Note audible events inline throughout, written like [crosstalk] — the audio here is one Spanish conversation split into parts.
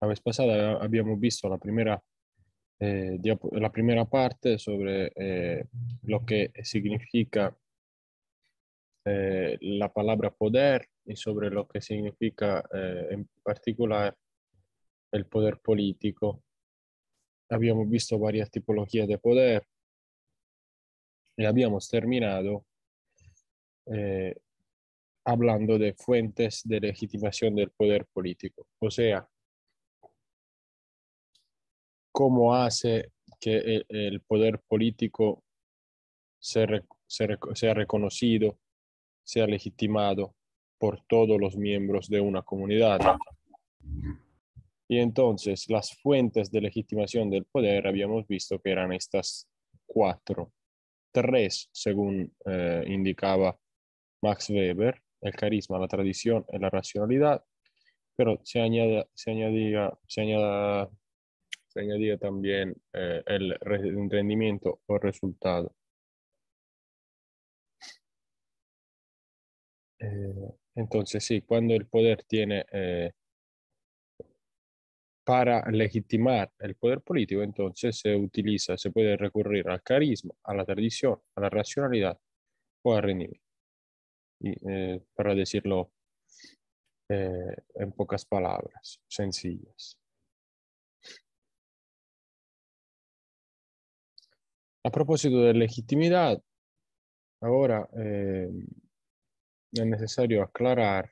La vez pasada habíamos visto la primera, eh, la primera parte sobre eh, lo que significa eh, la palabra poder y sobre lo que significa en particular el poder político. Habíamos visto varias tipologías de poder y habíamos terminado hablando de fuentes de legitimación del poder político, o sea, cómo hace que e, el, poder político sea, reconocido, sea legitimado por todos los miembros de una comunidad. Y entonces las fuentes de legitimación del poder habíamos visto que eran estas cuatro. Tres, según eh, indicaba Max Weber, el carisma, la tradición y la racionalidad, pero se añade, se añadía, se añade, Añadir también eh, el rendimiento o resultado. Eh, entonces, sí, cuando el poder tiene, eh, para legitimar el poder político, entonces se utiliza, se puede recurrir al carisma, a la tradición, a la racionalidad o al rendimiento. Y, para decirlo en pocas palabras sencillas. A propósito de legitimidad, ahora eh, es necesario aclarar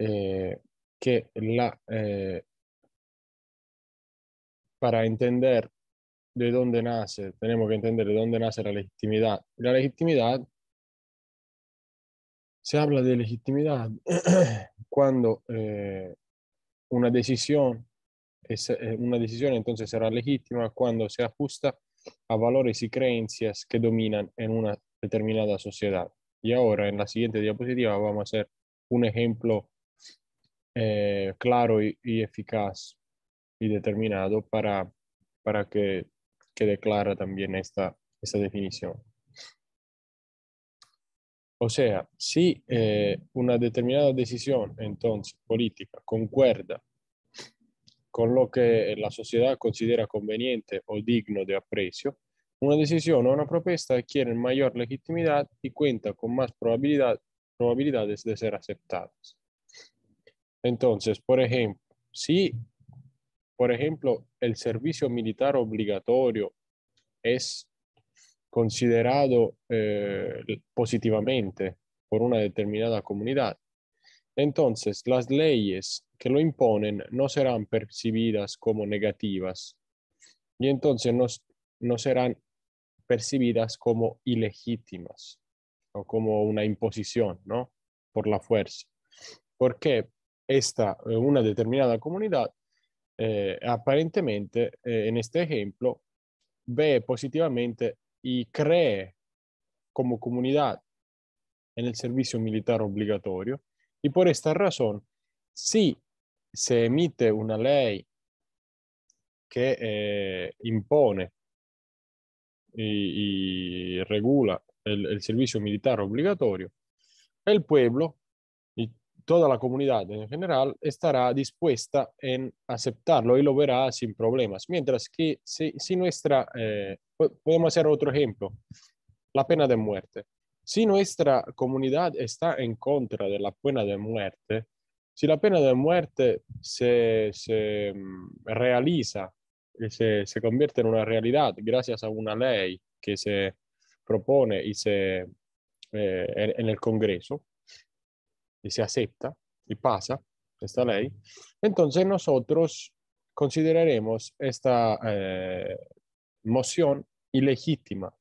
eh, que la, eh, para entender de dónde nace, tenemos que entender de dónde nace la legitimidad. La legitimidad, se habla de legitimidad [clears throat] cuando una decisión eh, una decisión entonces será legítima cuando se ajusta a valores y creencias que dominan en una determinada sociedad. Y ahora en la siguiente diapositiva vamos a hacer un ejemplo eh, claro y, eficaz y determinado para, para que quede clara también esta, esta definición. O sea, si eh, una determinada decisión, entonces, política, concuerda con lo que la sociedad considera conveniente o digno de aprecio, una decisión o una propuesta adquiere mayor legitimidad y cuenta con más probabilidades de ser aceptadas. Entonces, por ejemplo, si, por ejemplo, el servicio militar obligatorio es considerado eh, positivamente por una determinada comunidad, entonces, las leyes que lo imponen no serán percibidas como negativas y entonces no, serán percibidas como ilegítimas o como una imposición, ¿no? Por la fuerza. Porque esta, eh, una determinada comunidad, eh, aparentemente, eh, en este ejemplo, ve positivamente y cree como comunidad en el servicio militar obligatorio y por esta razón, si se emite una ley que eh, impone y, regula el, servicio militar obligatorio, el pueblo y toda la comunidad en general estará dispuesta en aceptarlo y lo verá sin problemas. Mientras que si, si nuestra, eh, podemos hacer otro ejemplo, la pena de muerte. Si nuestra comunidad está en contra de la pena de muerte, si la pena de muerte se, mm, realiza, se, se convierte en una realidad gracias a una ley que se propone y se, eh, en el Congreso y se acepta y pasa esta ley, entonces nosotros consideraremos esta eh, moción ilegítima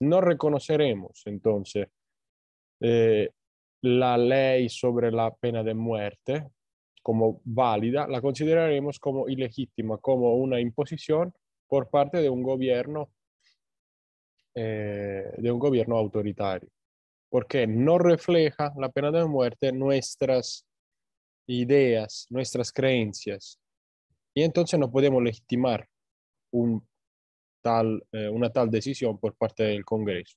no reconoceremos entonces eh, la ley sobre la pena de muerte como válida, la consideraremos como ilegítima, como una imposición por parte de un gobierno, eh, de un gobierno autoritario, porque no refleja la pena de muerte nuestras ideas, nuestras creencias, y entonces no podemos legitimar un tal, eh, una tal decisión por parte del Congreso.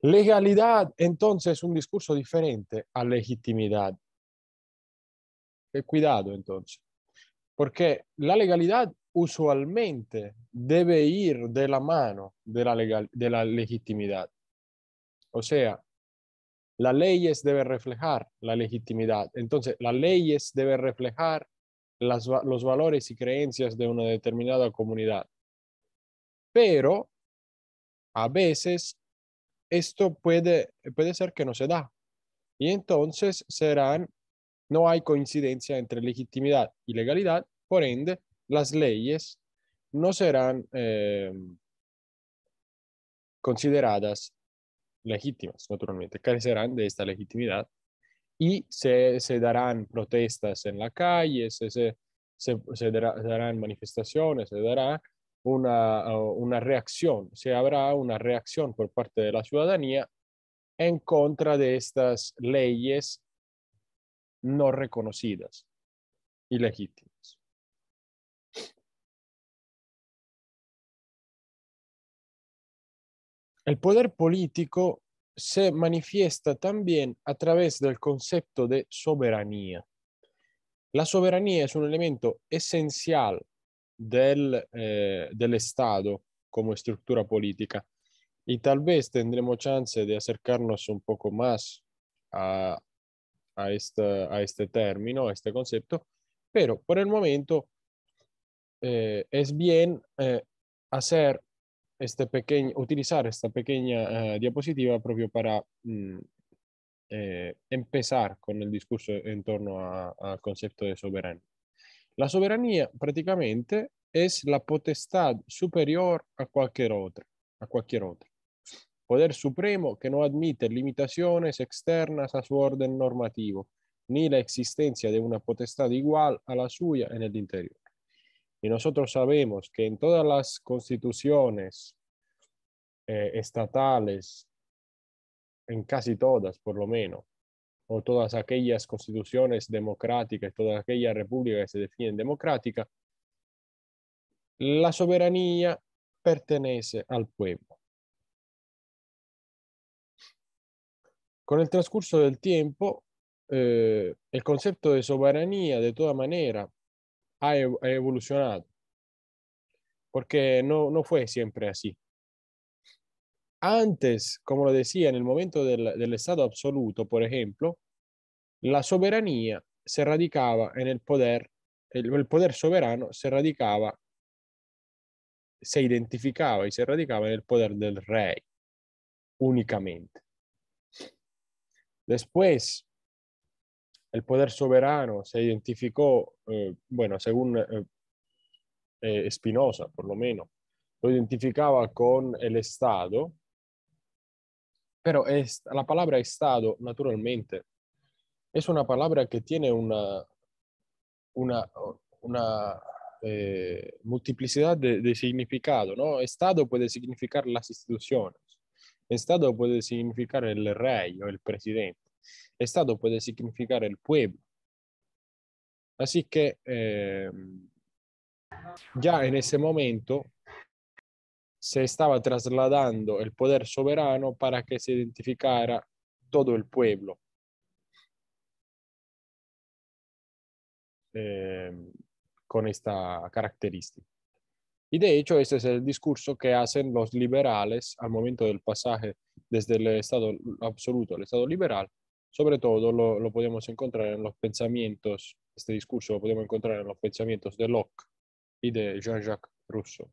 Legalidad, entonces, es un discurso diferente a legitimidad. Eh, cuidado, entonces, porque la legalidad usualmente debe ir de la mano de la, de la legitimidad. O sea, las leyes deben reflejar la legitimidad. Entonces, las leyes deben reflejar los valores y creencias de una determinada comunidad. Pero a veces esto puede, puede ser que no se da. Y entonces serán, no hay coincidencia entre legitimidad y legalidad, por ende, las leyes no serán em, consideradas legítimas, naturalmente, carecerán de esta legitimidad y se, darán protestas en la calle, se, darán manifestaciones, se dará una, una reacción, se habrá una reacción por parte de la ciudadanía en contra de estas leyes no reconocidas y legítimas. El poder político se manifiesta también a través del concepto de soberanía. La soberanía es un elemento esencial eh, del, Estado como estructura política y tal vez tendremos chance de acercarnos un poco más a, a, este, término, a este concepto, pero por el momento eh, es bien eh, hacer este pequeño, utilizar esta pequeña uh, diapositiva propio para mm, eh, empezar con el discurso en torno al concepto de soberanía. La soberanía prácticamente es la potestad superior a cualquier otra, a cualquier otra. Poder supremo que no admite limitaciones externas a su orden normativo, ni la existencia de una potestad igual a la suya en el interior. Y nosotros sabemos que en todas las constituciones eh, estatales, en casi todas por lo menos, o todas aquellas constituciones democráticas, todas aquellas repúblicas que se definen democrática la soberanía pertenece al pueblo. Con el transcurso del tiempo, eh, el concepto de soberanía, de toda manera, e, ha evolucionado, porque no, no fue siempre así. Antes, como lo decía, en el momento del, Estado absoluto, por ejemplo, la soberanía se radicaba en el poder, el, el poder soberano se radicaba, se identificaba y se radicaba en el poder del rey únicamente. Después, el poder soberano se identificó, eh, bueno, según eh, eh, Spinoza por lo menos, lo identificaba con el Estado, pero la palabra Estado, naturalmente, es una palabra que tiene una, una, eh, multiplicidad de, de, significado, ¿no? Estado puede significar las instituciones, Estado puede significar el rey o el presidente. Estado puede significar el pueblo. Así que em, ya en ese momento se estaba trasladando el poder soberano para que se identificara todo el pueblo. Em, con esta característica. Y de hecho, este es el discurso que hacen los liberales al momento del pasaje desde el Estado absoluto al Estado liberal, sobre todo lo, podemos encontrar en los pensamientos, este discurso lo podemos encontrar en los pensamientos de Locke y de Jean-Jacques Rousseau.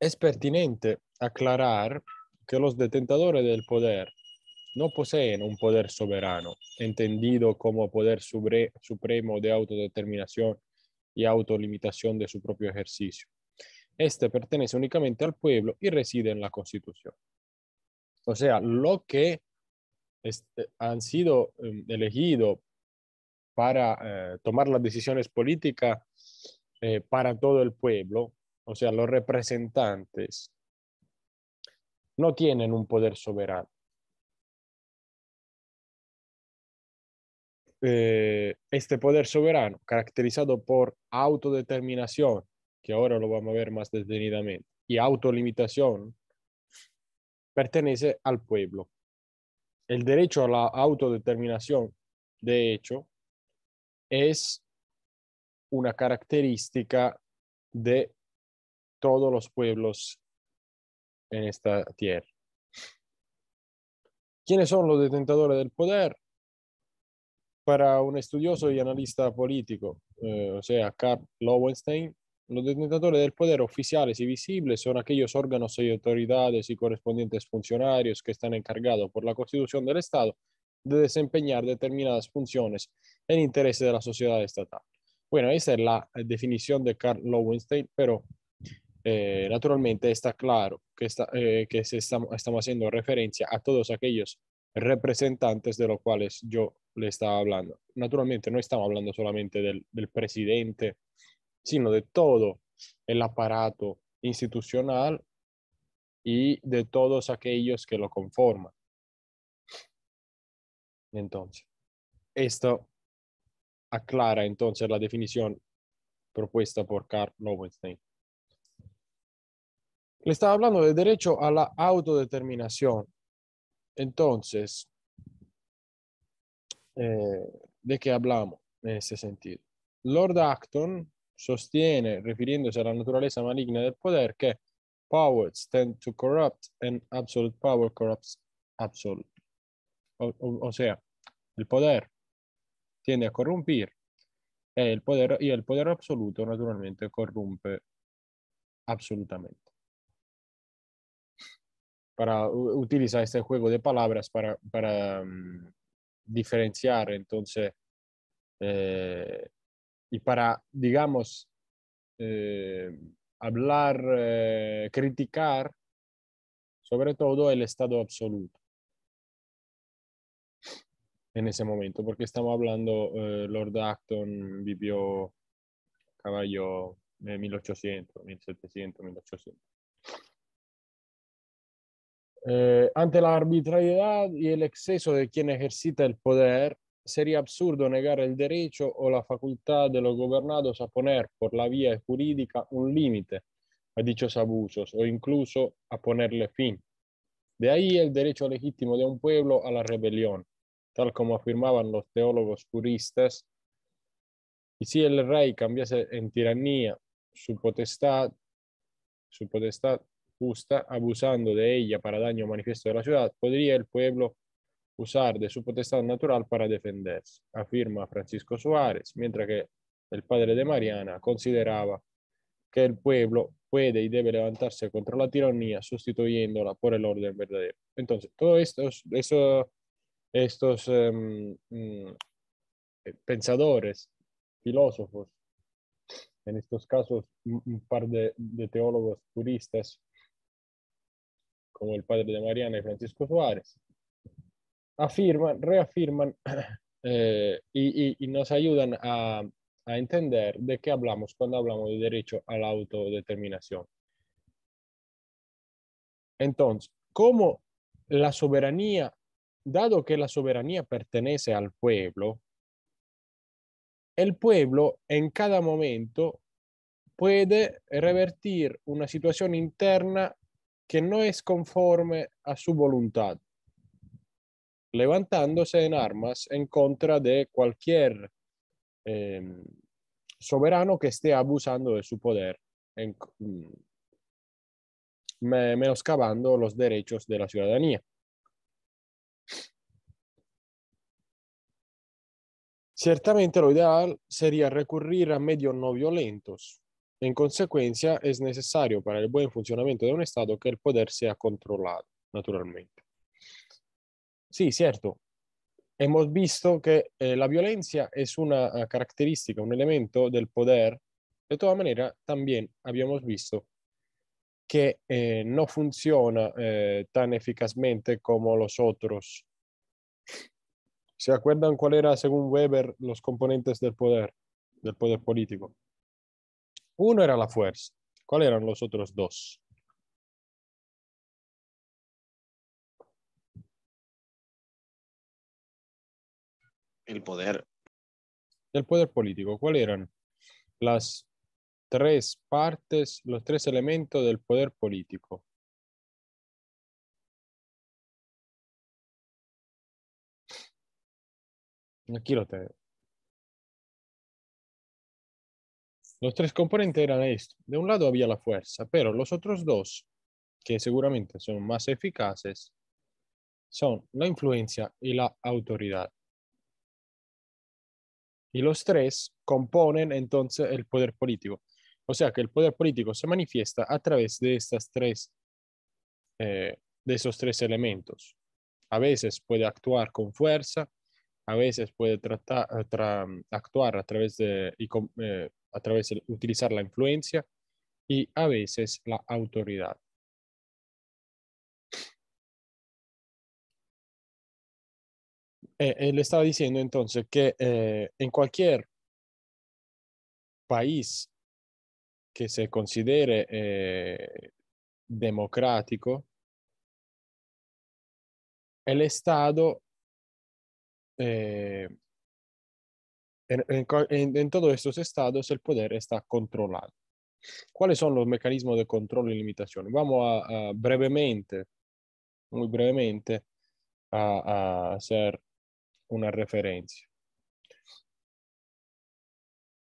Es pertinente aclarar que los detentadores del poder no poseen un poder soberano, entendido como poder supremo de autodeterminación y autolimitación de su propio ejercicio. Este pertenece únicamente al pueblo y reside en la Constitución. O sea, lo que este, han sido em, elegidos para eh, tomar las decisiones políticas eh, para todo el pueblo, o sea, los representantes, no tienen un poder soberano. Eh, este poder soberano, caracterizado por autodeterminación, que ahora lo vamos a ver más detenidamente, y autolimitación, pertenece al pueblo. El derecho a la autodeterminación, de hecho, es una característica de todos los pueblos en esta tierra. ¿Quiénes son los detentadores del poder? Para un estudioso y analista político, eh, o sea, Carl Lowenstein, los detentadores del poder oficiales y visibles son aquellos órganos y autoridades y correspondientes funcionarios que están encargados por la Constitución del Estado de desempeñar determinadas funciones en interés de la sociedad estatal. Bueno, esa es la eh, definición de Carl Lowenstein, pero eh, naturalmente está claro que, está, eh, que se estamos haciendo referencia a todos aquellos representantes de los cuales yo le estaba hablando. Naturalmente no estamos hablando solamente del presidente sino de todo el aparato institucional y de todos aquellos que lo conforman. Entonces, esto aclara entonces la definición propuesta por Carl Lowenstein. Le estaba hablando del derecho a la autodeterminación. Entonces, eh, ¿de qué hablamos en ese sentido? Lord Acton sostiene, refiriéndose a la naturaleza maligna del poder, que powers tend to corrupt and absolute power corrupts absolute. O, sea, el poder tiende a corrompir y poder y el poder absoluto naturalmente corrompe absolutamente. Para, utiliza este juego de palabras para, mm, diferenciar entonces eh, y para, digamos, eh, hablar, eh, criticar, sobre todo el Estado absoluto en ese momento, porque estamos hablando, eh, Lord Acton vivió caballo de 1800, 1700, 1800. ante la arbitrariedad y el exceso de quien ejercita el poder, sería absurdo negar el derecho o la facultad de los gobernados a poner por la vía jurídica un límite a dichos abusos o incluso a ponerle fin. De ahí el derecho legítimo de un pueblo a la rebelión, tal como afirmaban los teólogos juristas. Y si el rey cambiase en tiranía su potestad, su potestad justa, abusando de ella para daño manifiesto de la ciudad, podría el pueblo usar de su potestad natural para defenderse, afirma Francisco Suárez, mientras que el padre de Mariana consideraba que el pueblo puede y debe levantarse contra la tiranía sustituyéndola por el orden verdadero. Entonces, todos estos, estos em, mm, pensadores, filósofos, en estos casos un par de, de teólogos puristas, como el padre de Mariana y Francisco Suárez, afirman, reafirman [clears throat] eh, y, nos ayudan a, entender de qué hablamos cuando hablamos de derecho a la autodeterminación. Entonces, ¿cómo la soberanía, dado que la soberanía pertenece al pueblo, el pueblo en cada momento puede revertir una situación interna que no es conforme a su voluntad levantándose en armas en contra de cualquier eh, soberano que esté abusando de su poder, en, mm, menoscabando los derechos de la ciudadanía. Ciertamente lo ideal sería recurrir a medios no violentos. En consecuencia, es necesario para el buen funcionamiento de un Estado que el poder sea controlado, naturalmente. Sí, cierto. Hemos visto que eh, la violencia es una ah, característica, un elemento del poder. De todas maneras, también habíamos visto que eh, no funciona eh, tan eficazmente como los otros. ¿Se acuerdan cuál era, según Weber, los componentes del poder, del poder político? Uno era la fuerza. ¿Cuáles eran los otros dos? El poder. El poder político. ¿Cuáles eran las tres partes, los tres elementos del poder político? Aquí lo tengo. Los tres componentes eran esto. De un lado había la fuerza, pero los otros dos, que seguramente son más eficaces, son la influencia y la autoridad y los tres componen entonces el poder político. O sea que el poder político se manifiesta a través de, estas tres, eh, de esos tres elementos. A veces puede actuar con fuerza, a veces puede eh, actuar a través de, eh, a través de utilizar la influencia y a veces la autoridad. Eh, él estaba diciendo entonces que eh, en cualquier país que se considere eh, democrático, el Estado, en, todos estos estados, el poder está controlado. ¿Cuáles son los mecanismos de control y limitación? Vamos a, brevemente, muy brevemente, a, a una referencia.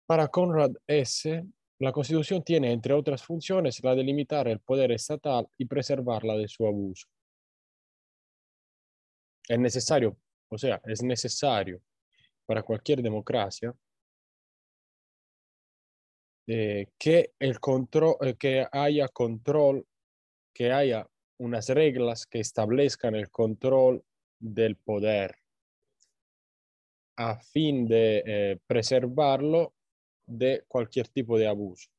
Para Conrad S., la Constitución tiene, entre otras funciones, la de limitar el poder estatal y preservarla de su abuso. Es necesario, o sea, es necesario para cualquier democracia eh, que, el control, eh, que haya control, que haya unas reglas que establezcan el control del poder a fin de eh, preservarlo de cualquier tipo de abuso,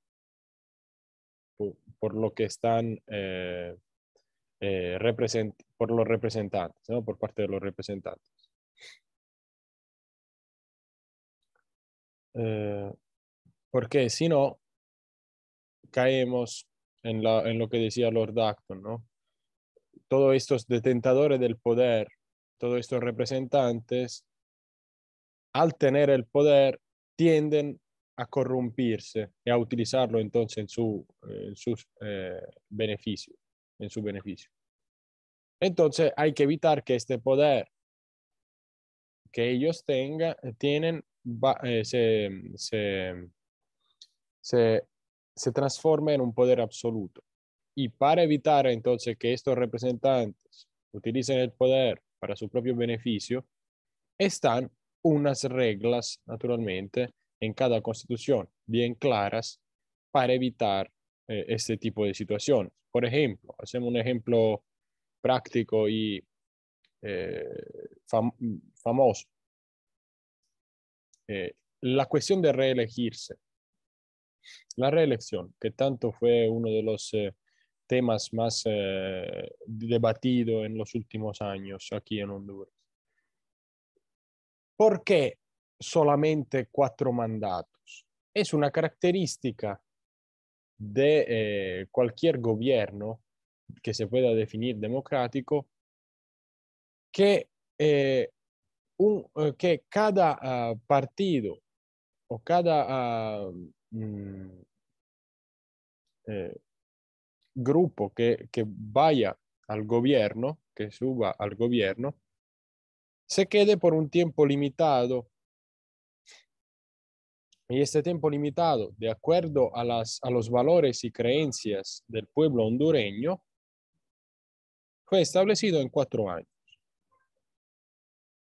por, lo que están eh, eh por los representantes, por parte de los representantes. Eh, porque si no, caemos en, lo que decía Lord Acton, Todos estos detentadores del poder, todos estos representantes al tener el poder tienden a corrompirse y a utilizarlo entonces en su, eh, eh, beneficio, en su beneficio. Entonces hay que evitar que este poder que ellos tengan, tienen, eh, se, se transforme en un poder absoluto. Y para evitar entonces que estos representantes utilicen el poder para su propio beneficio, están unas reglas, naturalmente, en cada constitución, bien claras, para evitar eh, este tipo de situaciones. Por ejemplo, hacemos un ejemplo práctico y eh, famoso. Eh, la cuestión de reelegirse. La reelección, que tanto fue uno de los temas más debatidos en los últimos años aquí en Honduras. perché solamente cuatro mandatos? È una caratteristica di eh, cualquier governo che se pueda definire democrático che eh, un, que eh, cada uh, eh, partido o cada uh, mm, eh, grupo que, que vaya al governo, che suba al governo, se quede por un tiempo limitado. Y este tiempo limitado, de acuerdo a, los valores y creencias del pueblo hondureño, fue establecido en cuatro años.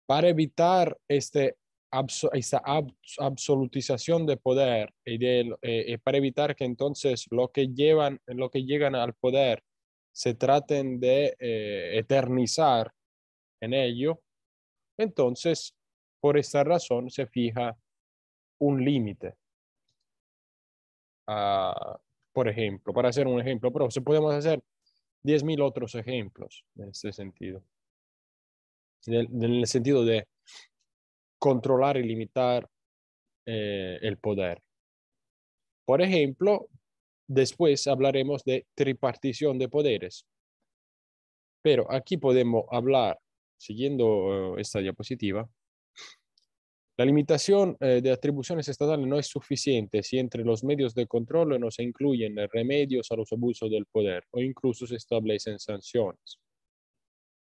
Para evitar este esta absolutización de poder y, eh, eh, para evitar que entonces lo que llevan, lo que llegan al poder se traten de eh, eternizar en ello, entonces, por esta razón se fija un límite. Ah, por ejemplo, para hacer un ejemplo, pero se podemos hacer 10.000 otros ejemplos en este sentido. En el sentido de controlar y limitar eh, el poder. Por ejemplo, después hablaremos de tripartición de poderes. Pero aquí podemos hablar siguiendo eh, esta diapositiva, la limitación eh, de atribuciones estatales no es suficiente si entre los medios de control no se incluyen eh, remedios a los abusos del poder o incluso se establecen sanciones.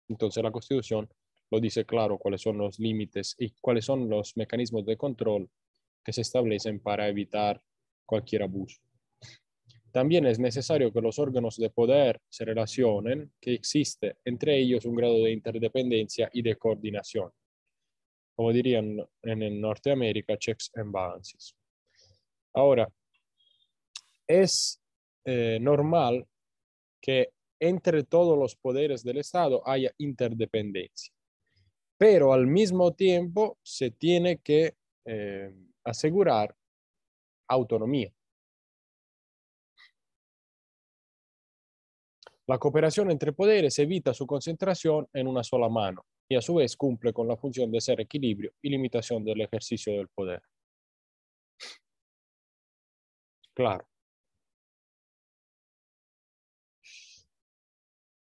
Entonces la Constitución lo dice claro cuáles son los límites y cuáles son los mecanismos de control que se establecen para evitar cualquier abuso. También es necesario que los órganos de poder se relacionen, que existe entre ellos un grado de interdependencia y de coordinación. Como dirían en Norteamérica, checks and balances. Ahora, es eh, normal que entre todos los poderes del Estado haya interdependencia, pero al mismo tiempo se tiene que eh, asegurar autonomía La cooperación entre poderes evita su concentración en una sola mano y a su vez cumple con la función de ser equilibrio y limitación del ejercicio del poder. Claro.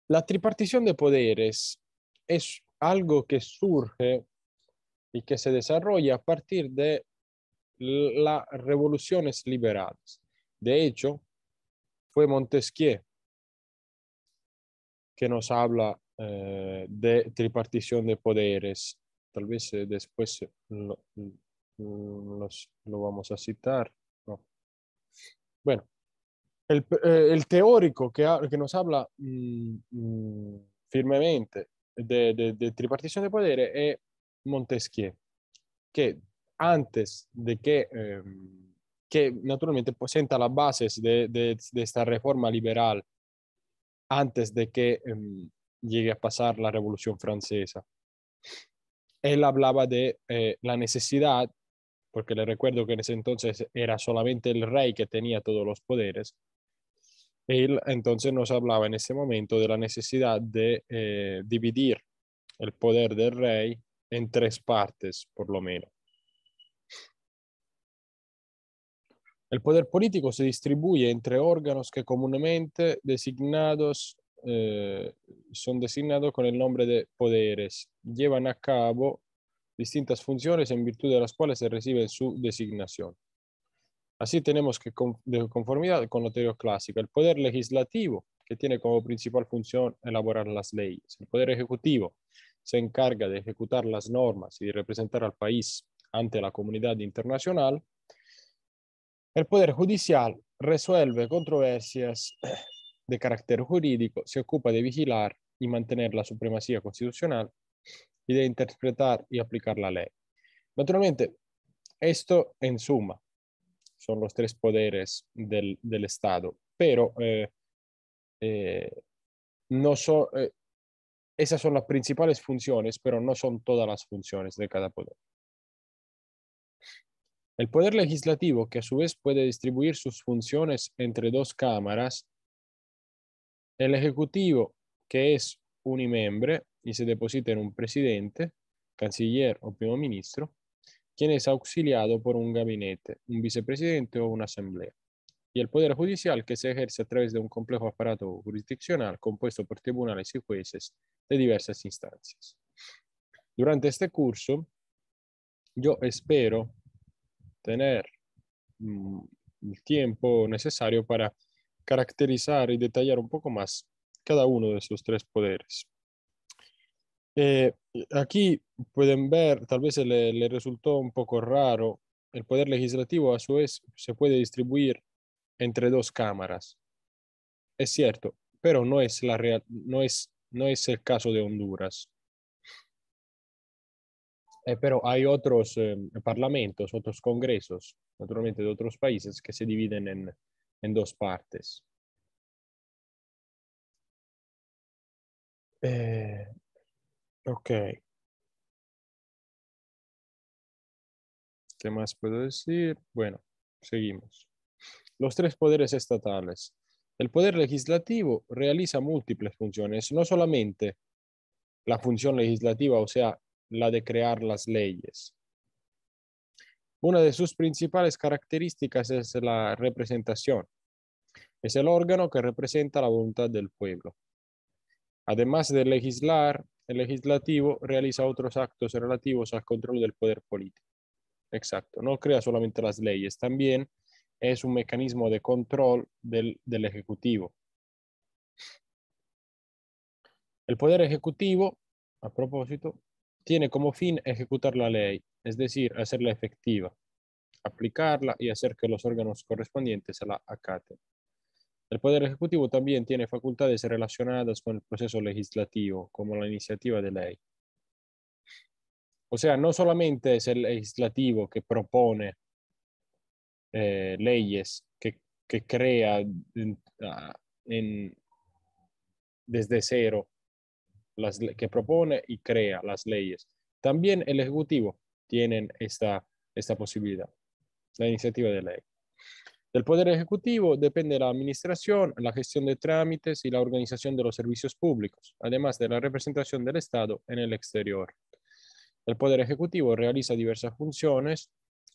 La tripartición de poderes es algo que surge y que se desarrolla a partir de las revoluciones liberales De hecho, fue Montesquieu que nos habla eh, de tripartición de poderes. Tal vez eh, después eh, lo, mm, lo vamos a citar. Bueno, el, teórico que, que, nos habla mm, mm, firmemente de, tripartición de poderes es Montesquieu, que antes de que, em, que naturalmente presenta pues, las bases de, de esta reforma liberal antes de que em, llegue a pasar la Revolución Francesa. Él hablaba de eh, la necesidad, porque le recuerdo que en ese entonces era solamente el rey que tenía todos los poderes, él entonces nos hablaba en ese momento de la necesidad de eh, dividir el poder del rey en tres partes, por lo menos. El poder político se distribuye entre órganos que comúnmente designados, eh, son designados con el nombre de poderes. Llevan a cabo distintas funciones en virtud de las cuales se recibe su designación. Así tenemos que, de conformidad con la teoría clásica, el poder legislativo, que tiene como principal función elaborar las leyes. El poder ejecutivo se encarga de ejecutar las normas y de representar al país ante la comunidad internacional el Poder Judicial resuelve controversias de carácter jurídico, se ocupa de vigilar y mantener la supremacía constitucional y de interpretar y aplicar la ley. Naturalmente, esto en suma son los tres poderes del, Estado, pero eh, eh, no son, eh, esas son las principales funciones, pero no son todas las funciones de cada poder. El poder legislativo, que a su vez puede distribuir sus funciones entre dos cámaras, el Ejecutivo, que es unimembre y se deposita en un presidente, canciller o primo ministro, quien es auxiliado por un gabinete, un vicepresidente o una asamblea. Y el Poder Judicial, que se ejerce a través de un complejo aparato jurisdiccional compuesto por tribunales y jueces de diversas instancias. Durante este curso, yo espero tener mm, el tiempo necesario para caracterizar y detallar un poco más cada uno de esos tres poderes. Eh, aquí pueden ver, tal vez le, resultó un poco raro, el poder legislativo a su vez se puede distribuir entre dos cámaras. Es cierto, pero no es, la real, no es, no es el caso de Honduras. Eh, pero hay otros eh, parlamentos, otros congresos, naturalmente de otros países, que se dividen en, dos partes. Eh, ok. ¿Qué más puedo decir? Bueno, seguimos. Los tres poderes estatales. El poder legislativo realiza múltiples funciones, no solamente la función legislativa, o sea, la de crear las leyes. Una de sus principales características es la representación. Es el órgano que representa la voluntad del pueblo. Además de legislar, el legislativo realiza otros actos relativos al control del poder político. Exacto, no crea solamente las leyes, también es un mecanismo de control del, del Ejecutivo. El Poder Ejecutivo, a propósito, tiene como fin ejecutar la ley, es decir, hacerla efectiva, aplicarla y hacer que los órganos correspondientes se la acaten. El Poder Ejecutivo también tiene facultades relacionadas con el proceso legislativo, como la iniciativa de ley. O sea, no solamente es el legislativo que propone eh, leyes, que, que crea ah, desde cero que propone y crea las leyes. También el Ejecutivo tiene esta, esta posibilidad, la iniciativa de ley. Del Poder Ejecutivo depende la administración, la gestión de trámites y la organización de los servicios públicos, además de la representación del Estado en el exterior. El Poder Ejecutivo realiza diversas funciones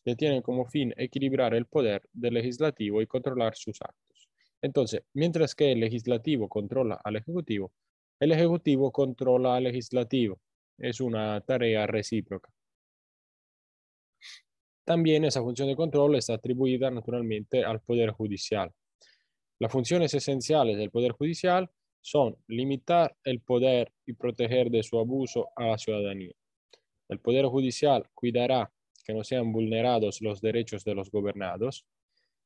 que tienen como fin equilibrar el poder del legislativo y controlar sus actos. Entonces, mientras que el legislativo controla al ejecutivo, el Ejecutivo controla al Legislativo. Es una tarea recíproca. También esa función de control está atribuida naturalmente al Poder Judicial. Las funciones esenciales del Poder Judicial son limitar el poder y proteger de su abuso a la ciudadanía. El Poder Judicial cuidará que no sean vulnerados los derechos de los gobernados,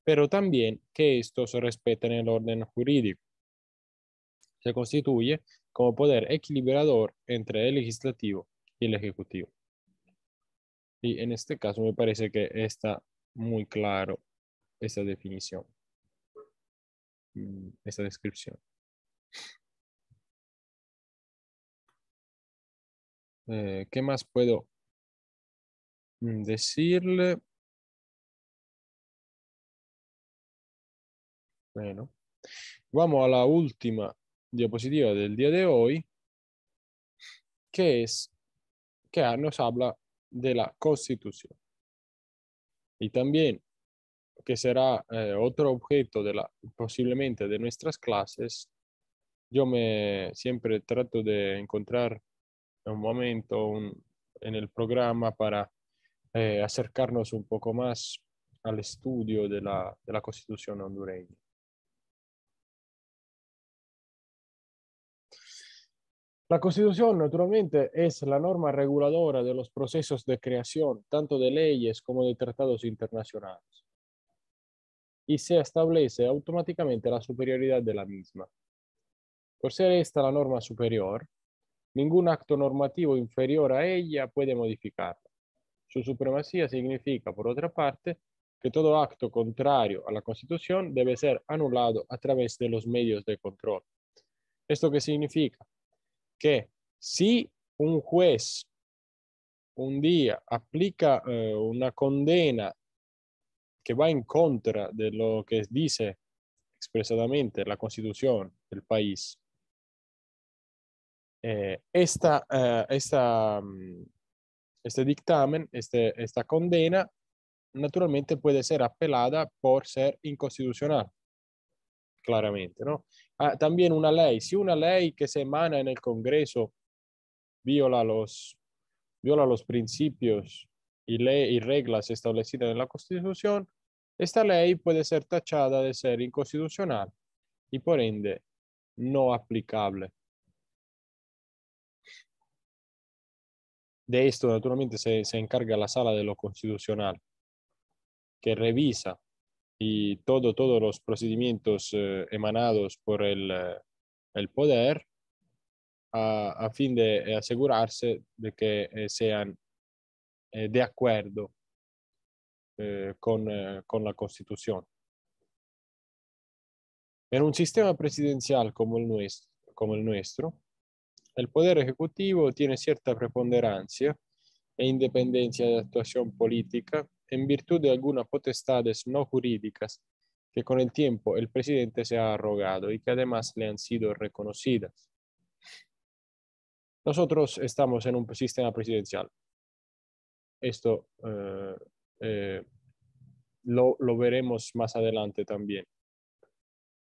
pero también que estos respeten el orden jurídico se constituye como poder equilibrador entre el legislativo y el ejecutivo. Y en este caso me parece que está muy claro esta definición, mm, esta descripción. Eh, ¿Qué más puedo mm, decirle? Bueno, vamos a la última diapositiva del día de hoy, que es que nos habla de la Constitución. Y también, que será eh, otro objeto de la, posiblemente de nuestras clases, yo me siempre trato de encontrar un momento en el programa para eh, acercarnos un poco más al estudio de la Constitución hondureña. La Constitución, naturalmente, es la norma reguladora de los procesos de creación, tanto de leyes como de tratados internacionales, y se establece automáticamente la superioridad de la misma. Por ser esta la norma superior, ningún acto normativo inferior a ella puede modificarla. Su supremacía significa, por otra parte, que todo acto contrario a la Constitución debe ser anulado a través de los medios de control. ¿Esto qué significa? que si un juez un día aplica eh, una condena que va en contra de lo que dice expresadamente la constitución del país, eh, eh, mm, este dictamen, este, esta condena, naturalmente puede ser apelada por ser inconstitucional claramente, ¿no? Ah, también una ley, si una ley que se emana en el Congreso viola los, viola los principios y, ley, y reglas establecidas en la Constitución, esta ley puede ser tachada de ser inconstitucional y por ende no aplicable. De esto, naturalmente, se, se encarga la sala de lo constitucional, que revisa y todos los procedimientos eh, emanados por el, eh, poder a, fin de asegurarse de que eh, sean de acuerdo con, la Constitución. En un sistema presidencial como el, nuestro, como el nuestro, el poder ejecutivo tiene cierta preponderancia e independencia de actuación política en virtud de algunas potestades no jurídicas que con el tiempo el presidente se ha arrogado y que además le han sido reconocidas. Nosotros estamos en un sistema presidencial. Esto eh, eh, lo, veremos más adelante también,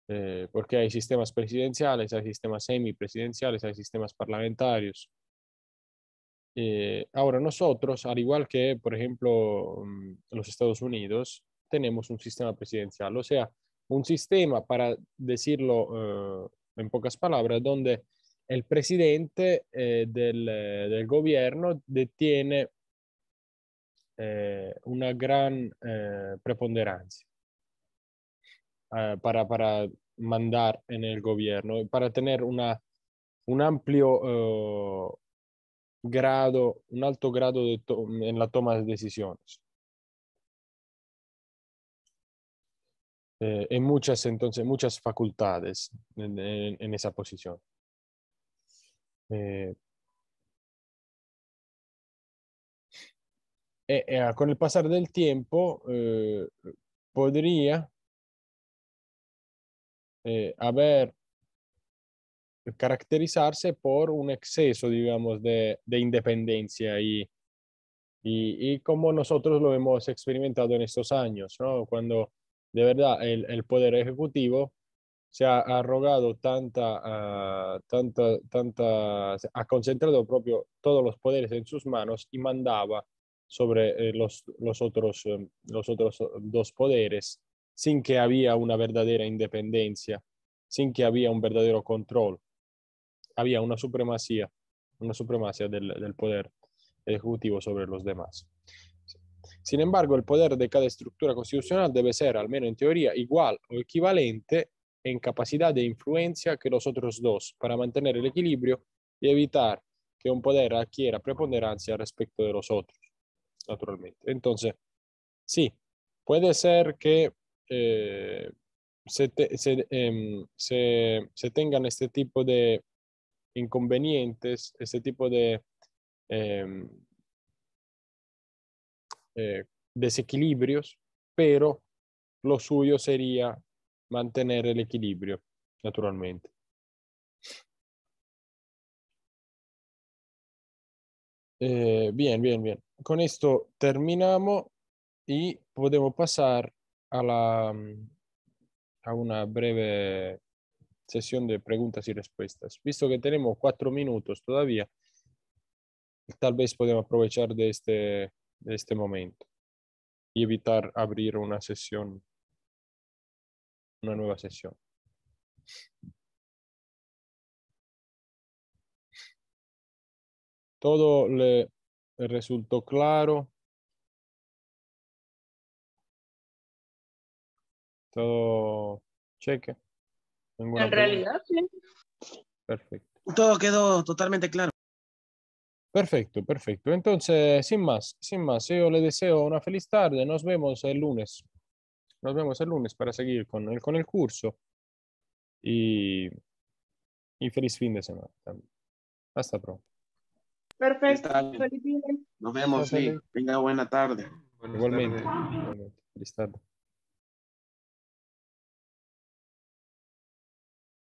eh, porque hay sistemas presidenciales, hay sistemas semipresidenciales, hay sistemas parlamentarios. Eh, ahora nosotros, al igual que, por ejemplo, mm, los Estados Unidos, tenemos un sistema presidencial, o sea, un sistema, para decirlo eh, en pocas palabras, donde el presidente eh, del, gobierno detiene una gran preponderancia para, mandar en el gobierno, para tener una, un amplio grado, un alto grado en la toma de decisiones. Eh, en muchas, entonces, muchas facultades en, esa posición. Eh, eh, con el pasar del tiempo, podría haber caracterizarse por un exceso, digamos, de, de independencia y, y, como nosotros lo hemos experimentado en estos años, ¿no? Cuando de verdad el, el poder ejecutivo se ha arrogado tanta, ah, tanta, tanta, ha concentrado propio todos los poderes en sus manos y mandaba sobre eh, los, los, otros, em, los otros dos poderes sin que había una verdadera independencia, sin que había un verdadero control había una supremacía, una supremacía del, poder ejecutivo sobre los demás. Sin embargo, el poder de cada estructura constitucional debe ser, al menos en teoría, igual o equivalente en capacidad de influencia que los otros dos para mantener el equilibrio y evitar que un poder adquiera preponderancia respecto de los otros, naturalmente. Entonces, sí, puede ser que eh, em, se, tengan este tipo de inconvenientes, este tipo de em, eh, desequilibrios, pero lo suyo sería mantener el equilibrio, naturalmente. Eh, bien, bien, bien. Con esto terminamos y podemos pasar a, la, mm, a una breve sesión de preguntas y respuestas. Visto que tenemos cuatro minutos todavía, tal vez podemos aprovechar de este, de este momento y evitar abrir una sesión, una nueva sesión. Todo le resultó claro. Todo cheque en realidad, sí. Perfecto. Todo quedó totalmente claro. Perfecto, perfecto. Entonces, sin más, sin más, yo le deseo una feliz tarde. Nos vemos el lunes. Nos vemos el lunes para seguir con el, con el curso. Y, feliz fin de semana también. Hasta pronto. Perfecto. Nos vemos, sí. Venga, buena tarde. Buenas Igualmente. Tarde. Igualmente. Feliz tarde.